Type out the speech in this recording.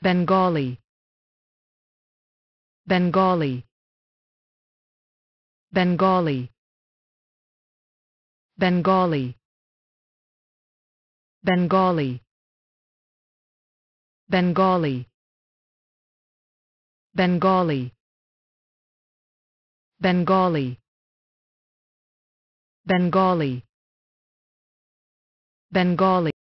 Bengali Bengali Bengali Bengali Bengali Bengali Bengali Bengali Bengali Bengali